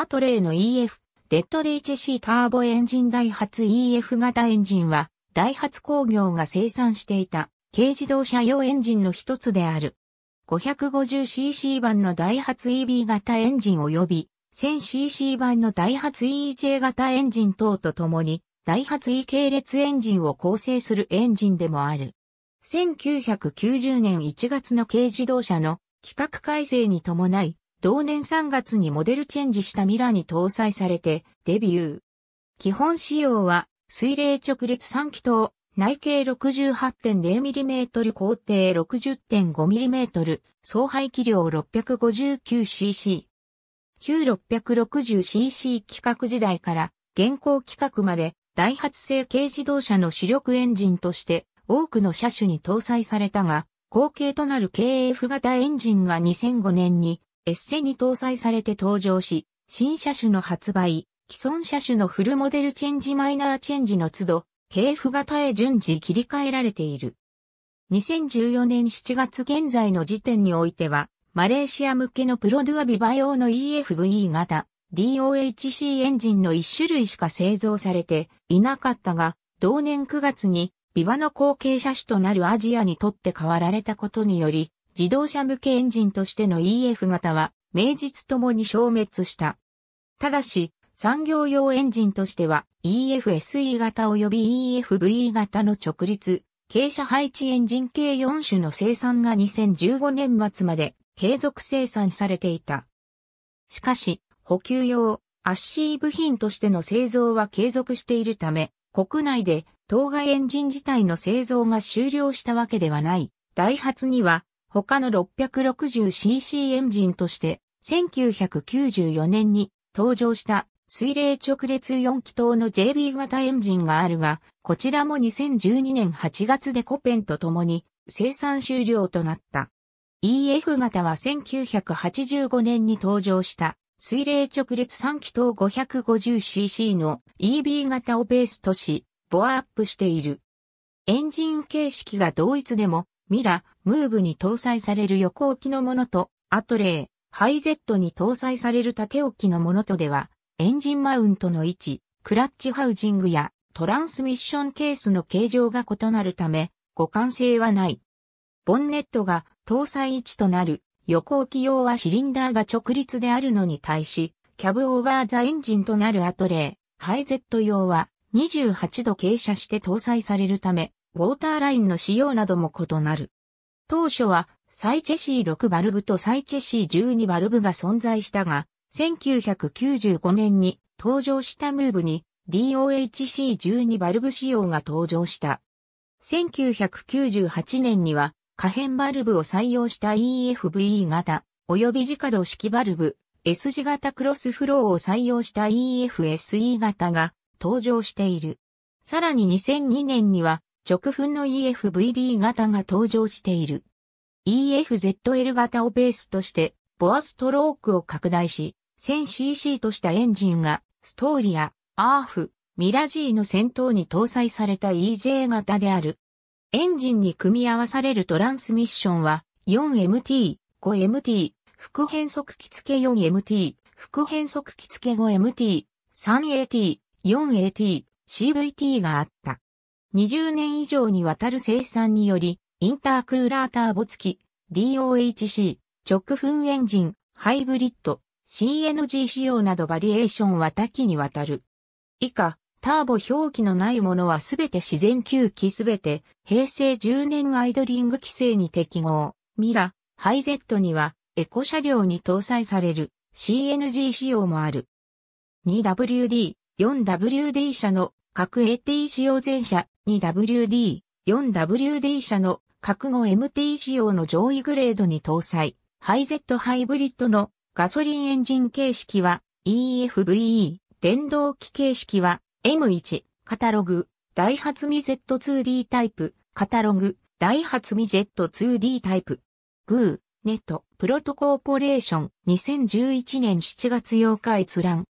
アトレイの EF、デッド DHC ターボエンジンダイハツ EF 型エンジンは、ダイハツ工業が生産していた軽自動車用エンジンの一つである。550cc 版のダイハツ EB 型エンジン及び 1000cc 版のダイハツ EJ 型エンジン等とともに、ダイハツ E 系列エンジンを構成するエンジンでもある。1990年1月の軽自動車の規格改正に伴い、同年3月にモデルチェンジしたミラーに搭載されてデビュー。基本仕様は水冷直列3気筒、内径 68.0mm 工程 60.5mm、総排気量 659cc。旧 660cc 規格時代から現行規格まで、大発生軽自動車の主力エンジンとして多くの車種に搭載されたが、後継となる KF 型エンジンが2005年にエッセに搭載されて登場し、新車種の発売、既存車種のフルモデルチェンジマイナーチェンジの都度、系譜型へ順次切り替えられている。2014年7月現在の時点においては、マレーシア向けのプロドゥアビバ用の EFVE 型 DOHC エンジンの1種類しか製造されていなかったが、同年9月にビバの後継車種となるアジアにとって変わられたことにより、自動車向けエンジンとしての EF 型は、名実ともに消滅した。ただし、産業用エンジンとしては EFSE 型及び EFVE 型の直立、傾斜配置エンジン系4種の生産が2015年末まで継続生産されていた。しかし、補給用、アッシー部品としての製造は継続しているため、国内で当該エンジン自体の製造が終了したわけではない。ダイハツには他の 660cc エンジンとして、1994年に登場した水冷直列4気筒の JB 型エンジンがあるが、こちらも2012年8月でコペンと共に生産終了となった。EF 型は1985年に登場した水冷直列3気筒 550cc の EB 型をベースとし、ボアアップしている。エンジン形式が同一でもミラ、ムーブに搭載される横置きのものと、アトレー、ハイゼットに搭載される縦置きのものとでは、エンジンマウントの位置、クラッチハウジングやトランスミッションケースの形状が異なるため、互換性はない。ボンネットが搭載位置となる横置き用はシリンダーが直立であるのに対し、キャブオーバーザエンジンとなるアトレー、ハイゼット用は28度傾斜して搭載されるため、ウォーターラインの仕様なども異なる。当初は、サイチェシー6バルブとサイチェシー12バルブが存在したが、1995年に登場したムーブに DOHC12 バルブ仕様が登場した。1998年には可変バルブを採用した EFVE 型及び自家動式バルブ S 字型クロスフローを採用した EFSE 型が登場している。さらに2002年には直噴の EFVD 型が登場している。EFZL 型をベースとして、ボアストロークを拡大し、1000cc としたエンジンが、ストーリア、アーフ、ミラジーの先頭に搭載された EJ 型である。エンジンに組み合わされるトランスミッションは、4MT、5MT、副変速機付け 4MT、副変速機付け 5MT、3AT、4AT、CVT があった。20年以上にわたる生産により、インタークーラーターボ付き、DOHC、直噴エンジン、ハイブリッド、CNG 仕様などバリエーションは多岐にわたる。以下、ターボ表記のないものはすべて自然吸気すべて、平成10年アイドリング規制に適合。ミラ、ハイゼットには、エコ車両に搭載される CNG 仕様もある。2WD、4WD 車の各 AT 仕様全車 2WD、4WD 車の各5 MT 仕様の上位グレードに搭載、ハイゼットハイブリッドのガソリンエンジン形式は EFVE、電動機形式は M1、カタログ、ダイハツミ Z2D タイプ、カタログ、ダイハツミ Z2D タイプ。グー、ネット、プロトコーポレーション、2011年7月8日閲覧。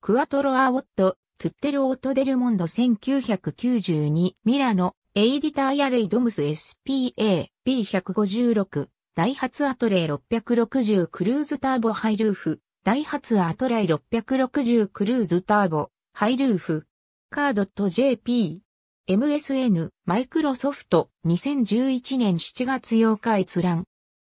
クアトロアウォット、ツッテル・オート・デルモンド1992ミラノエイディター・ヤレイ・ドムス SPA B156 ダイハツアトレイ660クルーズターボハイルーフダイハツアトレイ660クルーズターボハイルーフカードと JP MSN マイクロソフト2011年7月8日閲覧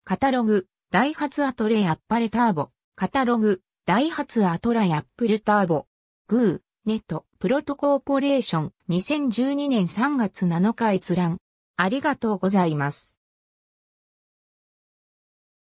カタログダイハツアトレイアッパレターボカタログダイハツアトライアップルターボグーネット、プロトコーポレーション、2012年3月7日閲覧。ありがとうございます。